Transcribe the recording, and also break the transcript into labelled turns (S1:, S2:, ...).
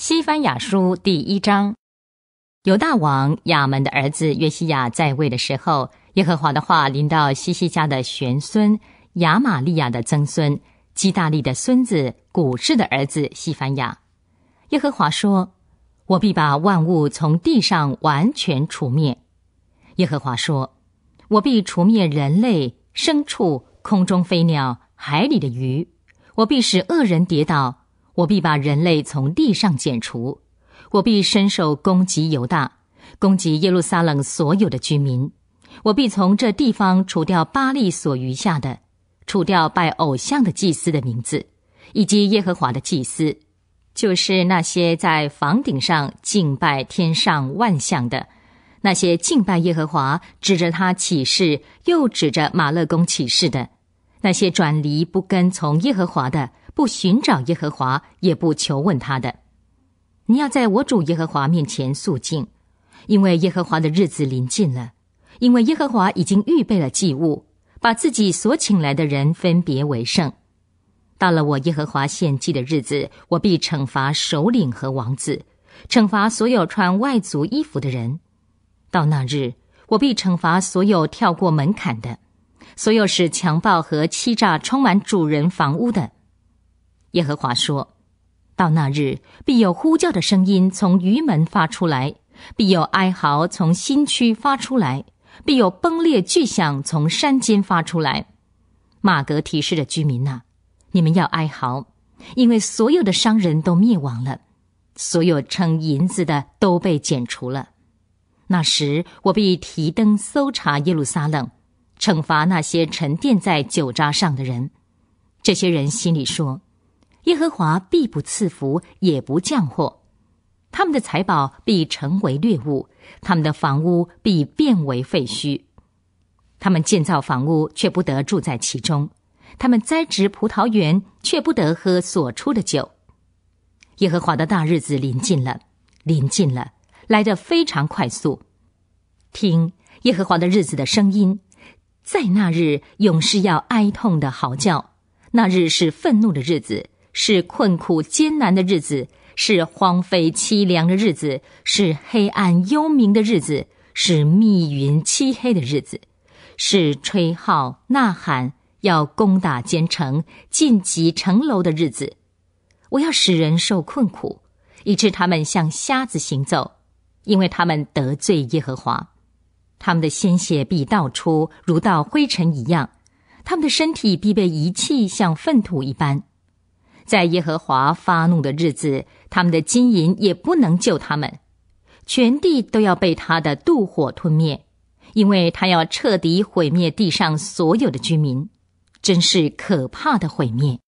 S1: 西番雅书第一章，犹大王亚门的儿子约西亚在位的时候，耶和华的话临到西西家的玄孙、亚玛利亚的曾孙、基大利的孙子、古式的儿子西番雅。耶和华说：“我必把万物从地上完全除灭。”耶和华说：“我必除灭人类、牲畜、空中飞鸟、海里的鱼。我必使恶人跌倒。”我必把人类从地上剪除，我必伸手攻击犹大，攻击耶路撒冷所有的居民，我必从这地方除掉巴利所余下的，除掉拜偶像的祭司的名字，以及耶和华的祭司，就是那些在房顶上敬拜天上万象的，那些敬拜耶和华，指着他起誓，又指着马勒弓起誓的，那些转离不跟从耶和华的。不寻找耶和华，也不求问他的，你要在我主耶和华面前肃静，因为耶和华的日子临近了，因为耶和华已经预备了祭物，把自己所请来的人分别为圣。到了我耶和华献祭的日子，我必惩罚首领和王子，惩罚所有穿外族衣服的人。到那日，我必惩罚所有跳过门槛的，所有使强暴和欺诈充满主人房屋的。耶和华说：“到那日，必有呼叫的声音从鱼门发出来，必有哀嚎从新区发出来，必有崩裂巨响从山间发出来。”马格提示的居民呐，你们要哀嚎，因为所有的商人都灭亡了，所有称银子的都被剪除了。那时，我必提灯搜查耶路撒冷，惩罚那些沉淀在酒渣上的人。这些人心里说。耶和华必不赐福，也不降祸。他们的财宝必成为掠物，他们的房屋必变为废墟。他们建造房屋，却不得住在其中；他们栽植葡萄园，却不得喝所出的酒。耶和华的大日子临近了，临近了，来得非常快速。听耶和华的日子的声音，在那日勇士要哀痛的嚎叫，那日是愤怒的日子。是困苦艰难的日子，是荒废凄凉的日子，是黑暗幽冥的日子，是密云漆黑的日子，是吹号呐喊要攻打坚城、晋级城楼的日子。我要使人受困苦，以致他们像瞎子行走，因为他们得罪耶和华。他们的鲜血必倒出如倒灰尘一样，他们的身体必被遗弃像粪土一般。在耶和华发怒的日子，他们的金银也不能救他们，全地都要被他的妒火吞灭，因为他要彻底毁灭地上所有的居民，真是可怕的毁灭。